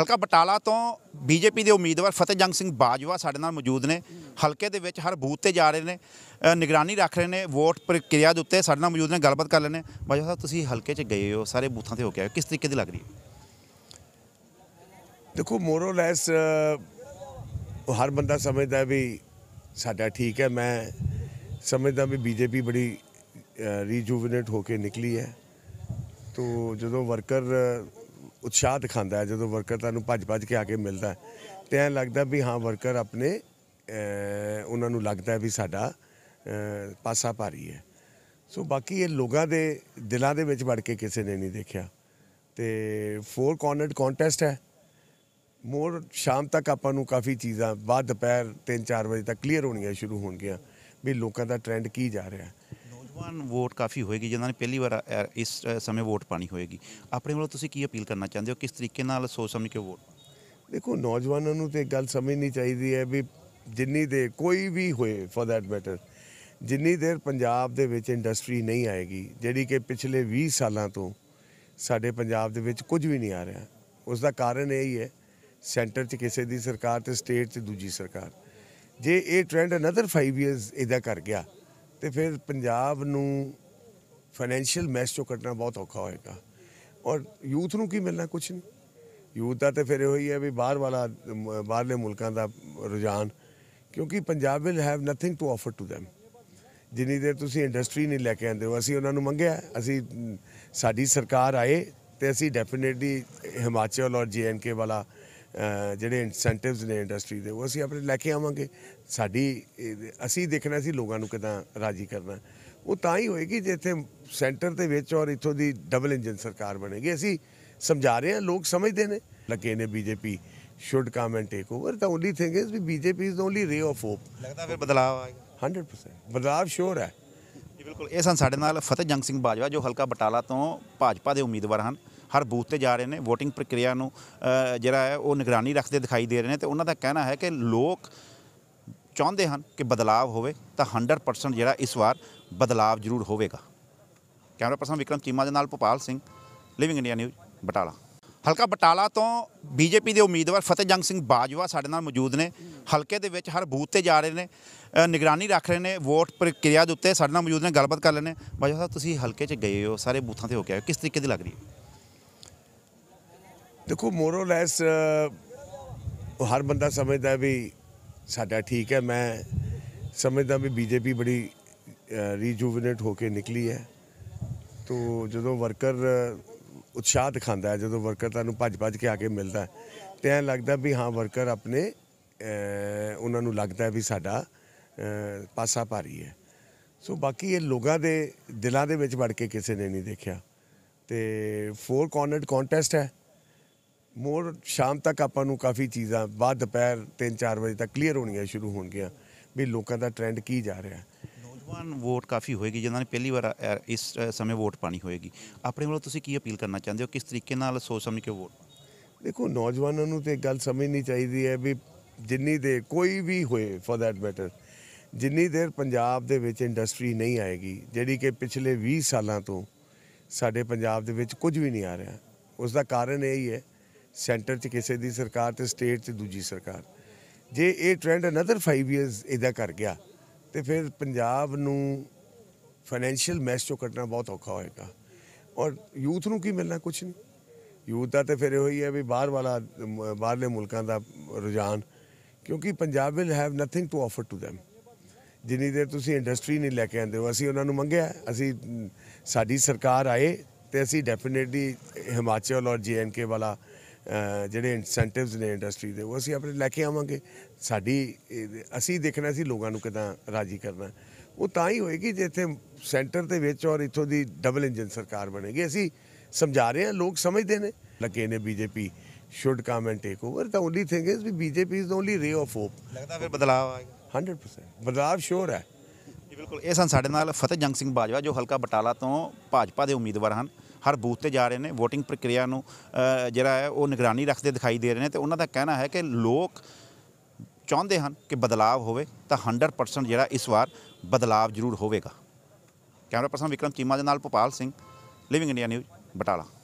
ਹਲਕਾ ਬਟਾਲਾ ਤੋਂ ਬੀਜੇਪੀ ਦੇ ਉਮੀਦਵਾਰ ਫਤਿਹ ਜੰਗ ਸਿੰਘ ਬਾਜਵਾ ਸਾਡੇ ਨਾਲ ਮੌਜੂਦ ਨੇ ਹਲਕੇ ਦੇ ਵਿੱਚ ਹਰ ਬੂਥ ਤੇ ਜਾ ਰਹੇ ਨੇ ਨਿਗਰਾਨੀ ਰੱਖ ਰਹੇ ਨੇ ਵੋਟ ਪ੍ਰਕਿਰਿਆ ਦੇ ਉੱਤੇ ਸਾਡੇ ਨਾਲ ਮੌਜੂਦ ਨੇ ਗੱਲਬਾਤ ਕਰ ਲੈਣੇ ਬਾਜਵਾ ਸਾਹਿਬ ਤੁਸੀਂ ਹਲਕੇ 'ਚ ਗਏ ਹੋ ਸਾਰੇ ਬੂਥਾਂ ਤੇ ਹੋ ਕੇ ਆਏ ਕਿਸ ਤਰੀਕੇ ਦੀ ਲੱਗ ਰਹੀ ਹੈ ਦੇਖੋ ਮੋਰੋ ਲੈਸ ਹਰ ਬੰਦਾ ਸਮਝਦਾ ਵੀ ਸਾਡਾ ਠੀਕ ਹੈ ਮੈਂ ਸਮਝਦਾ ਵੀ ਬੀਜੇਪੀ ਬੜੀ ਰੀਜੂਵਨੇਟ ਹੋ ਕੇ ਨਿਕਲੀ ਹੈ ਤੋਂ ਜਦੋਂ ਵਰਕਰ ਉਤਸ਼ਾਹ ਦਿਖਾਉਂਦਾ ਹੈ ਜਦੋਂ ਵਰਕਰ ਤੁਹਾਨੂੰ ਭੱਜ-ਭੱਜ ਕੇ ਆ ਕੇ ਮਿਲਦਾ ਤੇ ਐ ਲੱਗਦਾ ਵੀ ਹਾਂ ਵਰਕਰ ਆਪਣੇ ਉਹਨਾਂ ਨੂੰ ਲੱਗਦਾ ਵੀ ਸਾਡਾ ਪਾਸਾ ਭਾਰੀ ਹੈ ਸੋ ਬਾਕੀ ਇਹ ਲੋਕਾਂ ਦੇ ਦਿਲਾਂ ਦੇ ਵਿੱਚ ਵੜ ਕੇ ਕਿਸੇ ਨੇ ਨਹੀਂ ਦੇਖਿਆ ਤੇ ਫੋਰ ਕਾਰਨਰਡ ਕੰਟੈਸਟ ਹੈ ਮੋਰ ਸ਼ਾਮ ਤੱਕ ਆਪਾਂ ਨੂੰ ਕਾਫੀ ਚੀਜ਼ਾਂ ਬਾਅਦ ਦੁਪਹਿਰ 3-4 ਵਜੇ ਤੱਕ ਕਲੀਅਰ ਹੋਣੀਆਂ ਸ਼ੁਰੂ ਹੋਣਗੀਆਂ ਵੀ ਲੋਕਾਂ ਦਾ ਟ੍ਰੈਂਡ ਕੀ ਜਾ ਰਿਹਾ ਹੈ ਨੌਜਵਾਨ ਵੋਟ ਕਾਫੀ ਹੋਏਗੀ ਜਿਨ੍ਹਾਂ ਨੇ ਪਹਿਲੀ ਵਾਰ ਇਸ ਸਮੇਂ ਵੋਟ ਪਾਣੀ ਹੋਏਗੀ ਆਪਣੇ ਵੱਲੋਂ ਤੁਸੀਂ ਕੀ ਅਪੀਲ ਕਰਨਾ ਚਾਹੁੰਦੇ ਹੋ ਕਿਸ ਤਰੀਕੇ ਨਾਲ ਸੋਚ ਸਮਝ ਕੇ ਵੋਟ ਦੇਖੋ ਨੌਜਵਾਨਾਂ ਨੂੰ ਤੇ ਗੱਲ ਸਮਝਣੀ ਚਾਹੀਦੀ ਹੈ ਵੀ ਜਿੰਨੀ ਦੇ ਕੋਈ ਵੀ ਹੋਏ ਫॉर दैट ਮੈਟਰ ਜਿੰਨੀ ਦੇਰ ਪੰਜਾਬ ਦੇ ਵਿੱਚ ਇੰਡਸਟਰੀ ਨਹੀਂ ਆਏਗੀ ਜਿਹੜੀ ਕਿ ਪਿਛਲੇ 20 ਸਾਲਾਂ ਤੋਂ ਸਾਡੇ ਪੰਜਾਬ ਦੇ ਵਿੱਚ ਕੁਝ ਵੀ ਨਹੀਂ ਆ ਰਿਹਾ ਉਸ ਦਾ ਕਾਰਨ ਇਹ ਹੀ ਹੈ ਸੈਂਟਰ 'ਚ ਕਿਸੇ ਦੀ ਸਰਕਾਰ ਤੇ ਸਟੇਟ 'ਚ ਦੂਜੀ ਸਰਕਾਰ ਜੇ ਇਹ ਟ੍ਰੈਂਡ ਅਨਦਰ 5 ਇਅਰਸ ਇਦਾਂ ਕਰ ਗਿਆ ਤੇ ਫਿਰ ਪੰਜਾਬ ਨੂੰ ਫਾਈਨੈਂਸ਼ੀਅਲ ਮੈਸ ਚੋਂ ਕੱਢਣਾ ਬਹੁਤ ਔਖਾ ਹੋਏਗਾ ਔਰ ਯੂਥ ਨੂੰ ਕੀ ਮਿਲਣਾ ਕੁਝ ਨਹੀਂ ਯੂਥ ਦਾ ਤੇ ਫਿਰ ਹੋਈ ਹੈ ਵੀ ਬਾਹਰ ਵਾਲਾ ਬਾਹਰਲੇ ਮੁਲਕਾਂ ਦਾ ਰੁਝਾਨ ਕਿਉਂਕਿ Punjab will have nothing to offer to them ਜਿੰਨੀ ਦੇਰ ਤੁਸੀਂ ਇੰਡਸਟਰੀ ਨਹੀਂ ਲੈ ਕੇ ਆਉਂਦੇ ਹੋ ਅਸੀਂ ਉਹਨਾਂ ਨੂੰ ਮੰਗਿਆ ਅਸੀਂ ਸਾਡੀ ਸਰਕਾਰ ਆਏ ਤੇ ਅਸੀਂ ਡੈਫੀਨਿਟਲੀ ਹਿਮਾਚਲ ਔਰ ਜੀਐਨਕੇ ਵਾਲਾ ਜਿਹੜੇ ਇਨਸੈਂਟਿਵਸ ਨੇ ਇੰਡਸਟਰੀ ਦੇ ਉਹ ਅਸੀਂ ਆਪਣੇ ਲੈ ਕੇ ਆਵਾਂਗੇ ਸਾਡੀ ਅਸੀਂ ਦੇਖਣਾ ਸੀ ਲੋਕਾਂ ਨੂੰ ਕਿਦਾਂ ਰਾਜੀ ਕਰਨਾ ਉਹ ਤਾਂ ਹੀ ਹੋਏਗੀ ਜੇ ਇੱਥੇ ਸੈਂਟਰ ਦੇ ਵਿੱਚ ਔਰ ਇਥੋਂ ਦੀ ਡਬਲ ਇੰਜਨ ਸਰਕਾਰ ਬਣੇਗੀ ਅਸੀਂ ਸਮਝਾ ਰਹੇ ਹਾਂ ਲੋਕ ਸਮਝਦੇ ਨੇ ਲੱਗੇ ਨੇ BJP should come and take over ਦਾ only thing is we BJP is only ray of hope ਲੱਗਦਾ ਫਿਰ ਬਦਲਾਅ ਆਏਗਾ 100% ਬਦਲਾਅ ਸ਼ੋਰ ਹੈ ਬਿਲਕੁਲ ਇਹ ਸਨ ਸਾਡੇ ਨਾਲ ਫਤਿਹ ਜੰਗ ਸਿੰਘ ਬਾਜਵਾ ਜੋ ਹਲਕਾ ਬਟਾਲਾ ਤੋਂ ਭਾਜਪਾ ਦੇ ਉਮੀਦਵਾਰ ਹਨ ਹਰ ਬੂਥ ਤੇ ਜਾ ਰਹੇ ਨੇ VOTING ਪ੍ਰਕਿਰਿਆ ਨੂੰ ਜਿਹੜਾ ਹੈ ਉਹ ਨਿਗਰਾਨੀ ਰੱਖਦੇ ਦਿਖਾਈ ਦੇ ਰਹੇ ਨੇ ਤੇ ਉਹਨਾਂ ਦਾ ਕਹਿਣਾ ਹੈ ਕਿ ਲੋਕ ਚਾਹੁੰਦੇ ਹਨ ਕਿ ਬਦਲਾਅ ਹੋਵੇ ਤਾਂ 100% ਜਿਹੜਾ ਇਸ ਵਾਰ ਬਦਲਾਅ ਜ਼ਰੂਰ ਹੋਵੇਗਾ ਕੈਮਰਾ ਪਰਸਨ ਵਿਕਰਮ ਚੀਮਾ ਦੇ ਨਾਲ Bhopal Singh living India news Batala ਹਲਕਾ ਬਟਾਲਾ ਤੋਂ ਬੀਜੇਪੀ ਦੇ ਉਮੀਦਵਾਰ ਫਤਿਹ ਜੰਗ ਸਿੰਘ ਬਾਜਵਾ ਸਾਡੇ ਨਾਲ ਮੌਜੂਦ ਨੇ ਹਲਕੇ ਦੇ ਵਿੱਚ ਹਰ ਬੂਥ ਤੇ ਜਾ ਰਹੇ ਨੇ ਨਿਗਰਾਨੀ ਰੱਖ ਰਹੇ ਨੇ ਵੋਟ ਪ੍ਰਕਿਰਿਆ ਦੇ ਉੱਤੇ ਸਾਡੇ ਨਾਲ ਮੌਜੂਦ ਨੇ ਗੱਲਬਾਤ ਕਰ ਲੈਣੇ ਬਾਜਵਾ ਸਾਹਿਬ ਤੁਸੀਂ ਹਲਕੇ 'ਚ ਗਏ ਹੋ ਸਾਰੇ ਬੂਥਾਂ ਤੇ ਹੋ ਕੇ ਆਏ ਕਿਸ ਤਰੀਕੇ ਦੀ ਲੱਗ ਰਹੀ ਹੈ ਦੇਖੋ ਮੋਰੋ ਲੈਸ ਹਰ ਬੰਦਾ ਸਮਝਦਾ ਵੀ ਸਾਡਾ ਠੀਕ ਹੈ ਮੈਂ ਸਮਝਦਾ ਵੀ ਬੀਜੇਪੀ ਬੜੀ ਰੀਜੂਵਨੇਟ ਹੋ ਕੇ ਨਿਕਲੀ ਹੈ ਤੋ ਜਦੋਂ ਵਰਕਰ ਉਤਸ਼ਾਹ ਦਿਖਾਉਂਦਾ ਹੈ ਜਦੋਂ ਵਰਕਰ ਤੁਹਾਨੂੰ ਭੱਜ-ਭੱਜ ਕੇ ਆ ਕੇ ਮਿਲਦਾ ਤੇ ਐ ਲੱਗਦਾ ਵੀ ਹਾਂ ਵਰਕਰ ਆਪਣੇ ਉਹਨਾਂ ਨੂੰ ਲੱਗਦਾ ਵੀ ਸਾਡਾ ਪਾਸਾ ਭਾਰੀ ਹੈ ਸੋ ਬਾਕੀ ਇਹ ਲੋਕਾਂ ਦੇ ਦਿਲਾਂ ਦੇ ਵਿੱਚ ਵੜ ਕੇ ਕਿਸੇ ਨੇ ਨਹੀਂ ਦੇਖਿਆ ਤੇ ਫੋਰ ਕਾਰਨਰਡ ਕੰਟੈਸਟ ਹੈ ਮੋਰ ਸ਼ਾਮ ਤੱਕ ਆਪਾਂ ਨੂੰ ਕਾਫੀ ਚੀਜ਼ਾਂ ਬਾਅਦ ਦੁਪਹਿਰ 3-4 ਵਜੇ ਤੱਕ ਕਲੀਅਰ ਹੋਣੀਆਂ ਸ਼ੁਰੂ ਹੋਣਗੀਆਂ ਵੀ ਲੋਕਾਂ ਦਾ ਟ੍ਰੈਂਡ ਕੀ ਜਾ ਰਿਹਾ ਨੌਜਵਾਨ ਵੋਟ ਕਾਫੀ ਹੋਏਗੀ ਜਿਨ੍ਹਾਂ ਨੇ ਪਹਿਲੀ ਵਾਰ ਇਸ ਸਮੇਂ ਵੋਟ ਪਾਣੀ ਹੋਏਗੀ ਆਪਣੇ ਵੱਲੋਂ ਤੁਸੀਂ ਕੀ ਅਪੀਲ ਕਰਨਾ ਚਾਹੁੰਦੇ ਹੋ ਕਿਸ ਤਰੀਕੇ ਨਾਲ ਸੋਚ ਸਮਝ ਕੇ ਵੋਟ ਦੇਖੋ ਨੌਜਵਾਨਾਂ ਨੂੰ ਤੇ ਗੱਲ ਸਮਝਣੀ ਚਾਹੀਦੀ ਹੈ ਵੀ ਜਿੰਨੀ ਦੇ ਕੋਈ ਵੀ ਹੋਏ ਫॉर दैट ਮੈਟਰ ਜਿੰਨੀ ਦੇਰ ਪੰਜਾਬ ਦੇ ਵਿੱਚ ਇੰਡਸਟਰੀ ਨਹੀਂ ਆਏਗੀ ਜਿਹੜੀ ਕਿ ਪਿਛਲੇ 20 ਸਾਲਾਂ ਤੋਂ ਸਾਡੇ ਪੰਜਾਬ ਦੇ ਵਿੱਚ ਕੁਝ ਵੀ ਨਹੀਂ ਆ ਰਿਹਾ ਉਸ ਦਾ ਕਾਰਨ ਇਹ ਹੀ ਹੈ ਸੈਂਟਰ 'ਚ ਕਿਸੇ ਦੀ ਸਰਕਾਰ ਤੇ ਸਟੇਟ 'ਚ ਦੂਜੀ ਸਰਕਾਰ ਜੇ ਇਹ ਟ੍ਰੈਂਡ ਅਨਦਰ 5 ਇਅਰਸ ਇਦਾ ਕਰ ਗਿਆ ਤੇ ਫਿਰ ਪੰਜਾਬ ਨੂੰ ਫਾਈਨੈਂਸ਼ੀਅਲ ਮੈਸ ਚੋਂ ਕੱਢਣਾ ਬਹੁਤ ਔਖਾ ਹੋਏਗਾ ਔਰ ਯੂਥ ਨੂੰ ਕੀ ਮਿਲਣਾ ਕੁਝ ਨਹੀਂ ਯੂਥ ਦਾ ਤੇ ਫਿਰ ਹੋਈ ਹੈ ਵੀ ਬਾਹਰ ਵਾਲਾ ਬਾਹਰਲੇ ਮੁਲਕਾਂ ਦਾ ਰੁਝਾਨ ਕਿਉਂਕਿ Punjab will have nothing to offer to them ਜਿੰਨੀ ਦੇਰ ਤੁਸੀਂ ਇੰਡਸਟਰੀ ਨਹੀਂ ਲੈ ਕੇ ਆਂਦੇ ਹੋ ਅਸੀਂ ਉਹਨਾਂ ਨੂੰ ਮੰਗਿਆ ਅਸੀਂ ਸਾਡੀ ਸਰਕਾਰ ਆਏ ਤੇ ਅਸੀਂ ਡੈਫੀਨਿਟਲੀ ਹਿਮਾਚਲ ਔਰ ਜੀਐਨਕੇ ਵਾਲਾ ਜਿਹੜੇ ਇਨਸੈਂਟਿਵਸ ਨੇ ਇੰਡਸਟਰੀ ਦੇ ਉਹ ਅਸੀਂ ਆਪਣੇ ਲੈ ਕੇ ਆਵਾਂਗੇ ਸਾਡੀ ਅਸੀਂ ਦੇਖਣਾ ਸੀ ਲੋਕਾਂ ਨੂੰ ਕਿਦਾਂ ਰਾਜੀ ਕਰਨਾ ਉਹ ਤਾਂ ਹੀ ਹੋਏਗੀ ਜੇ ਇੱਥੇ ਸੈਂਟਰ ਦੇ ਵਿੱਚ ਔਰ ਇਥੋਂ ਦੀ ਡਬਲ ਇੰਜਨ ਸਰਕਾਰ ਬਣੇਗੀ ਅਸੀਂ ਸਮਝਾ ਰਹੇ ਹਾਂ ਲੋਕ ਸਮਝਦੇ ਨੇ ਲੱਗੇ ਨੇ BJP should come and take over ਦਾ only thing is we BJP is only ray of hope ਲੱਗਦਾ ਫਿਰ ਬਦਲਾਅ ਆਏਗਾ 100% ਬਦਲਾਅ ਸ਼ੋਰ ਹੈ ਜੀ ਬਿਲਕੁਲ ਇਹ ਸਨ ਸਾਡੇ ਨਾਲ ਫਤਿਹ ਜੰਗ ਸਿੰਘ ਬਾਜਵਾ ਜੋ ਹਲਕਾ ਬਟਾਲਾ ਤੋਂ ਭਾਜਪਾ ਦੇ ਉਮੀਦਵਾਰ ਹਨ ਹਰ ਬੂਥ ਤੇ ਜਾ ਰਹੇ ਨੇ VOTING ਪ੍ਰਕਿਰਿਆ ਨੂੰ ਜਿਹੜਾ ਹੈ ਉਹ ਨਿਗਰਾਨੀ ਰੱਖਦੇ ਦਿਖਾਈ ਦੇ ਰਹੇ ਨੇ ਤੇ ਉਹਨਾਂ ਦਾ ਕਹਿਣਾ ਹੈ ਕਿ ਲੋਕ ਚਾਹੁੰਦੇ ਹਨ ਕਿ ਬਦਲਾਅ ਹੋਵੇ ਤਾਂ 100% ਜਿਹੜਾ ਇਸ ਵਾਰ ਬਦਲਾਅ ਜ਼ਰੂਰ ਹੋਵੇਗਾ ਕੈਮਰਾ ਪਰਸਨ ਵਿਕਰਮ ਚੀਮਾ ਦੇ ਨਾਲ Bhopal Singh living India news Batala